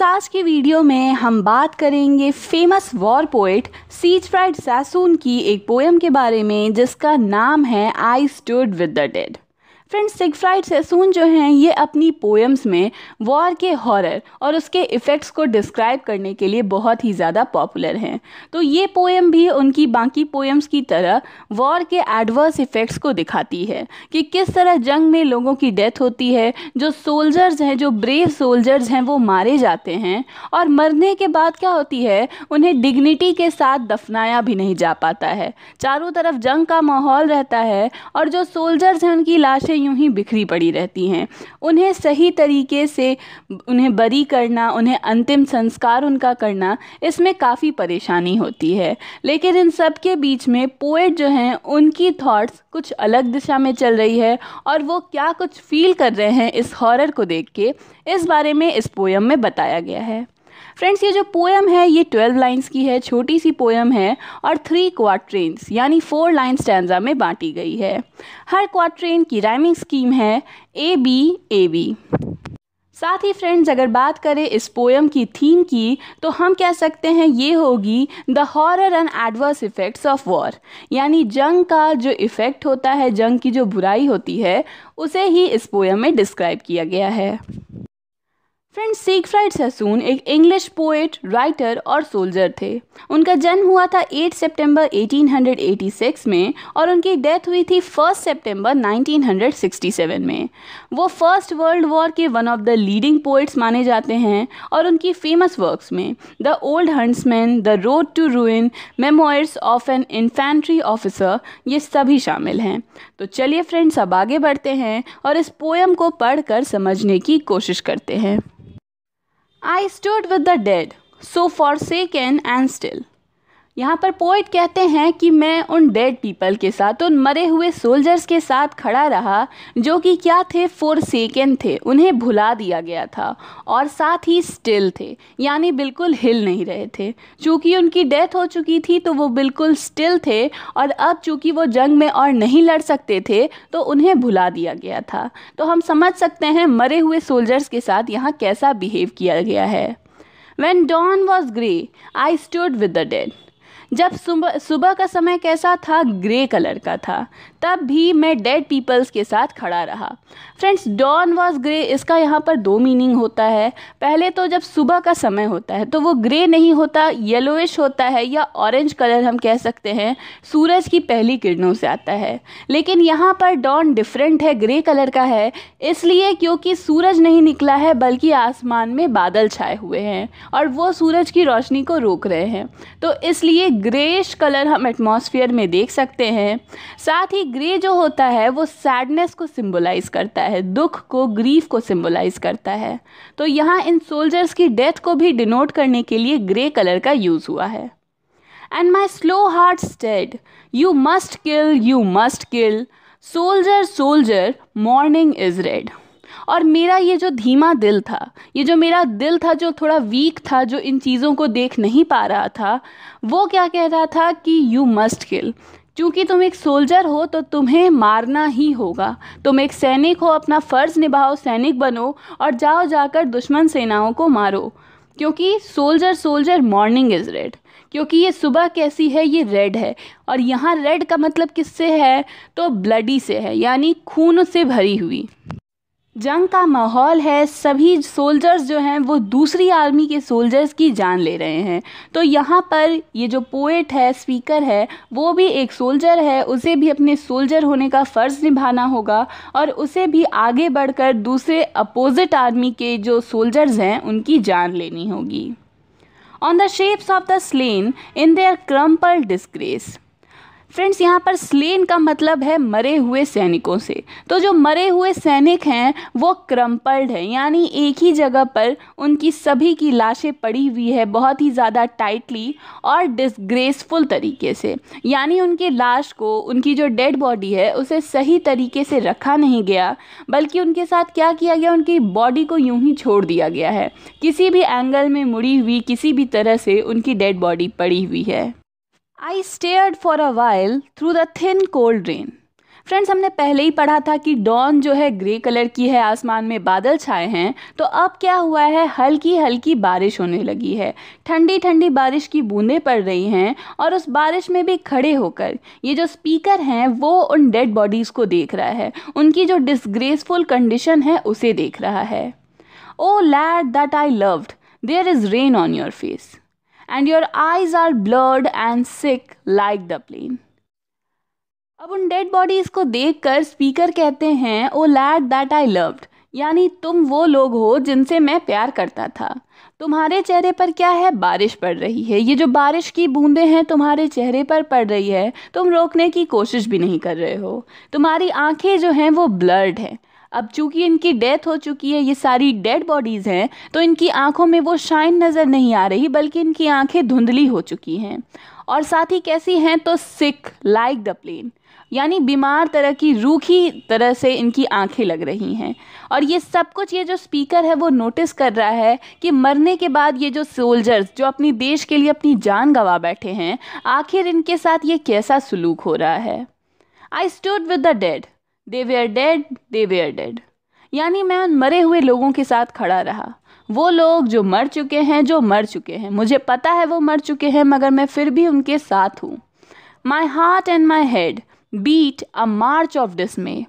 सास की वीडियो में हम बात करेंगे famous war poet Siegfried Sassoon की एक पोएम के बारे में जिसका नाम है I stood with the dead friends Siegfried Sassoon जो हैं ये अपनी पोएम्स में वॉर के हॉरर और उसके इफ़ेक्ट्स को डिस्क्राइब करने के लिए बहुत ही ज़्यादा पॉपुलर हैं तो ये पोएम भी उनकी बाकी पोएम्स की तरह वॉर के एडवर्स इफ़ेक्ट्स को दिखाती है कि किस तरह जंग में लोगों की डेथ होती है जो सोल्जर्स हैं जो ब्रेव सोल्जर्स हैं वो मारे जाते हैं और मरने के बाद क्या होती है उन्हें डिग्निटी के साथ दफनाया भी नहीं जा पाता है चारों तरफ जंग का माहौल रहता है और जो सोल्जर्स हैं उनकी लाशें यूं ही बिखरी पड़ी रहती हैं उन्हें सही तरीके से उन्हें बरी करना उन्हें अंतिम संस्कार उनका करना इसमें काफ़ी परेशानी होती है लेकिन इन सब के बीच में पोएट जो हैं उनकी थॉट्स कुछ अलग दिशा में चल रही है और वो क्या कुछ फील कर रहे हैं इस हॉरर को देख के इस बारे में इस पोएम में बताया गया है फ्रेंड्स ये जो पोएम है ये ट्वेल्व लाइन्स की है छोटी सी पोएम है और थ्री क्वाट्रेंस यानी फोर लाइन स्टैंडा में बांटी गई है हर क्वाट्रेन की राइमिंग स्कीम है ए बी ए बी साथ ही फ्रेंड्स अगर बात करें इस पोएम की थीम की तो हम कह सकते हैं ये होगी the horror and adverse effects of war यानी जंग का जो इफ़ेक्ट होता है जंग की जो बुराई होती है उसे ही इस पोएम में डिस्क्राइब किया गया है फ्रेंड सीगफ्राइड ससून एक इंग्लिश पोएट राइटर और सोल्जर थे उनका जन्म हुआ था 8 सितंबर 1886 में और उनकी डेथ हुई थी 1 सितंबर 1967 में वो फर्स्ट वर्ल्ड वॉर के one of the leading poets माने जाते हैं और उनकी फेमस वर्क्स में the old huntsman the road to ruin memoirs of an infantry officer ये सभी शामिल हैं तो चलिए फ्रेंड्स अब आगे बढ़ते हैं और इस पोएम को पढ़कर समझने की कोशिश करते हैं I stood with the dead, so forsaken and still. यहाँ पर पोइट कहते हैं कि मैं उन डेड पीपल के साथ उन मरे हुए सोल्जर्स के साथ खड़ा रहा जो कि क्या थे फोर सेकेंड थे उन्हें भुला दिया गया था और साथ ही स्टिल थे यानी बिल्कुल हिल नहीं रहे थे चूँकि उनकी डेथ हो चुकी थी तो वो बिल्कुल स्टिल थे और अब चूँकि वो जंग में और नहीं लड़ सकते थे तो उन्हें भुला दिया गया था तो हम समझ सकते हैं मरे हुए सोल्जर्स के साथ यहाँ कैसा बिहेव किया गया है when dawn was grey I stood with the dead जब सुबह सुबह का समय कैसा था ग्रे कलर का था तब भी मैं डेड पीपल्स के साथ खड़ा रहा फ्रेंड्स डॉन वॉज ग्रे इसका यहाँ पर दो मीनिंग होता है पहले तो जब सुबह का समय होता है तो वो ग्रे नहीं होता येलोइश होता है या ऑरेंज कलर हम कह सकते हैं सूरज की पहली किरणों से आता है लेकिन यहाँ पर डॉन डिफरेंट है ग्रे कलर का है इसलिए क्योंकि सूरज नहीं निकला है बल्कि आसमान में बादल छाए हुए हैं और वो सूरज की रोशनी को रोक रहे हैं तो इसलिए ग्रेश कलर हम एटमॉस्फेयर में देख सकते हैं साथ ही ग्रे जो होता है वो सैडनेस को सिम्बोलाइज़ करता है दुख को ग्रीफ को सिम्बोलाइज़ करता है तो यहाँ इन सोल्जर्स की डेथ को भी डिनोट करने के लिए ग्रे कलर का यूज़ हुआ है and my slow heart stayed you must kill you must kill soldier soldier morning is red और मेरा ये जो धीमा दिल था ये जो मेरा दिल था जो थोड़ा वीक था जो इन चीज़ों को देख नहीं पा रहा था वो क्या कह रहा था कि यू मस्ट किल क्योंकि तुम एक सोल्जर हो तो तुम्हें मारना ही होगा तुम एक सैनिक हो अपना फ़र्ज़ निभाओ सैनिक बनो और जाओ जाकर दुश्मन सेनाओं को मारो क्योंकि soldier soldier morning is red क्योंकि ये सुबह कैसी है ये रेड है और यहाँ रेड का मतलब किससे है तो ब्लडी से है यानी खून से भरी हुई जंग का माहौल है सभी सोल्जर्स जो हैं वो दूसरी आर्मी के सोल्जर्स की जान ले रहे हैं तो यहाँ पर ये जो पोएट है स्पीकर है वो भी एक सोल्जर है उसे भी अपने सोल्जर होने का फ़र्ज़ निभाना होगा और उसे भी आगे बढ़कर दूसरे अपोजिट आर्मी के जो सोल्जर्स हैं उनकी जान लेनी होगी on the shapes of the slain in their crumpled disgrace friends यहाँ पर स्लेन का मतलब है मरे हुए सैनिकों से तो जो मरे हुए सैनिक हैं वो क्रम्पल्ड है यानी एक ही जगह पर उनकी सभी की लाशें पड़ी हुई है बहुत ही ज़्यादा टाइटली और डिसग्रेसफुल तरीके से यानी उनके लाश को उनकी जो डेड बॉडी है उसे सही तरीके से रखा नहीं गया बल्कि उनके साथ क्या किया गया उनकी बॉडी को यूं ही छोड़ दिया गया है किसी भी एंगल में मुड़ी हुई किसी भी तरह से उनकी डेड बॉडी पड़ी हुई है I stared for a while through the thin cold rain friends हमने पहले ही पढ़ा था कि डॉन जो है ग्रे कलर की है आसमान में बादल छाए हैं तो अब क्या हुआ है हल्की हल्की बारिश होने लगी है ठंडी ठंडी बारिश की बूंदें पड़ रही हैं और उस बारिश में भी खड़े होकर ये जो स्पीकर हैं वो उन डेड बॉडीज़ को देख रहा है उनकी जो डिसग्रेसफुल कंडीशन है उसे देख रहा है O lad that I loved there is rain on your face and your eyes are blurred and sick like the plain अब उन डेड बॉडीज को देखकर स्पीकर कहते हैं O lad that I loved यानी तुम वो लोग हो जिनसे मैं प्यार करता था तुम्हारे चेहरे पर क्या है बारिश पड़ रही है ये जो बारिश की बूंदें हैं तुम्हारे चेहरे पर पड़ रही है तुम रोकने की कोशिश भी नहीं कर रहे हो तुम्हारी आंखें जो हैं वो ब्लर्ड हैं अब चूंकि इनकी डेथ हो चुकी है ये सारी डेड बॉडीज़ हैं तो इनकी आंखों में वो शाइन नज़र नहीं आ रही बल्कि इनकी आंखें धुंधली हो चुकी हैं और साथ ही कैसी हैं तो सिख लाइक द प्लेन यानी बीमार तरह की रूखी तरह से इनकी आंखें लग रही हैं और ये सब कुछ ये जो स्पीकर है वो नोटिस कर रहा है कि मरने के बाद ये जो सोल्जर्स जो अपनी देश के लिए अपनी जान गंवा बैठे हैं आखिर इनके साथ ये कैसा सलूक हो रहा है I stood with the dead they were dead they were dead यानी मैं उन मरे हुए लोगों के साथ खड़ा रहा वो लोग जो मर चुके हैं जो मर चुके हैं मुझे पता है वो मर चुके हैं मगर मैं फिर भी उनके साथ हूँ my heart and my head beat a march of dismay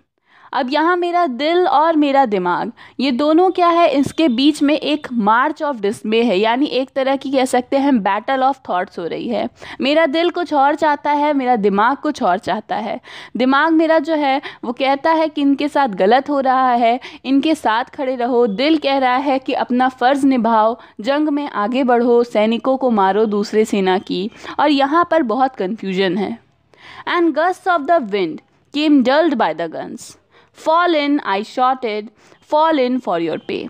अब यहाँ मेरा दिल और मेरा दिमाग ये दोनों क्या है इसके बीच में एक मार्च ऑफ डिस्मे है यानी एक तरह की कह सकते हैं बैटल ऑफ थॉट्स हो रही है मेरा दिल कुछ और चाहता है मेरा दिमाग कुछ और चाहता है दिमाग मेरा जो है वो कहता है कि इनके साथ गलत हो रहा है इनके साथ खड़े रहो दिल कह रहा है कि अपना फ़र्ज़ निभाओ जंग में आगे बढ़ो सैनिकों को मारो दूसरे सेना की और यहाँ पर बहुत कन्फ्यूजन है and gust of the wind came dulled by the guns fall in I shouted fall in for your pay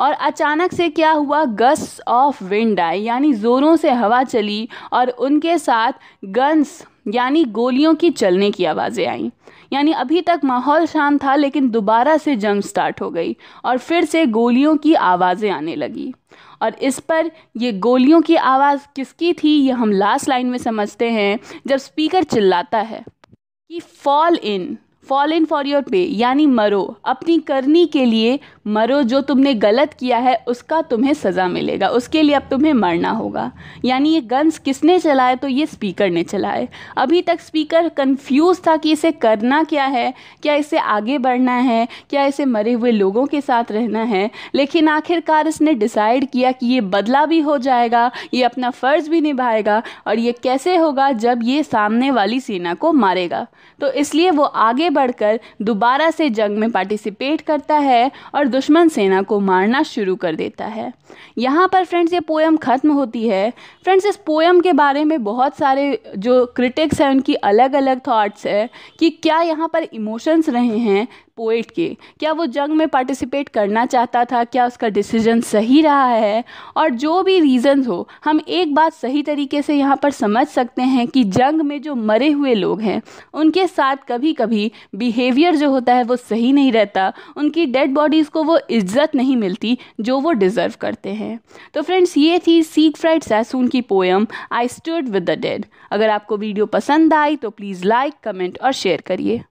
और अचानक से क्या हुआ गस ऑफ विंड आई यानी ज़ोरों से हवा चली और उनके साथ गन्स यानी गोलियों की चलने की आवाज़ें आईं यानी अभी तक माहौल शांत था लेकिन दोबारा से जंग स्टार्ट हो गई और फिर से गोलियों की आवाज़ें आने लगी और इस पर ये गोलियों की आवाज़ किसकी थी ये हम लास्ट लाइन में समझते हैं जब स्पीकर चिल्लाता है कि fall in fall in for your pay यानी मरो अपनी करनी के लिए मरो जो तुमने गलत किया है उसका तुम्हें सज़ा मिलेगा उसके लिए अब तुम्हें मरना होगा यानी ये गन्स किसने चलाए तो ये स्पीकर ने चलाए अभी तक स्पीकर कंफ्यूज था कि इसे करना क्या है क्या इसे आगे बढ़ना है क्या इसे मरे हुए लोगों के साथ रहना है लेकिन आखिरकार इसने डिसाइड किया कि ये बदला भी हो जाएगा ये अपना फ़र्ज़ भी निभाएगा और ये कैसे होगा जब ये सामने वाली सेना को मारेगा तो इसलिए वो आगे बढ़कर दोबारा से जंग में पार्टिसिपेट करता है और दुश्मन सेना को मारना शुरू कर देता है यहाँ पर फ्रेंड्स ये पोएम ख़त्म होती है फ्रेंड्स इस पोएम के बारे में बहुत सारे जो क्रिटिक्स हैं उनकी अलग अलग थाट्स है कि क्या यहाँ पर इमोशंस रहे हैं पोइट के क्या वो जंग में पार्टिसिपेट करना चाहता था क्या उसका डिसीजन सही रहा है और जो भी रीजन हो हम एक बात सही तरीके से यहाँ पर समझ सकते हैं कि जंग में जो मरे हुए लोग हैं उनके साथ कभी कभी बिहेवियर जो होता है वो सही नहीं रहता उनकी डेड बॉडीज़ को वो इज्जत नहीं मिलती जो वो डिज़र्व करते हैं तो फ्रेंड्स ये थी सीक फ्राइड सैसून की poem I stood with the dead अगर आपको वीडियो पसंद आई तो प्लीज़ लाइक कमेंट और शेयर करिए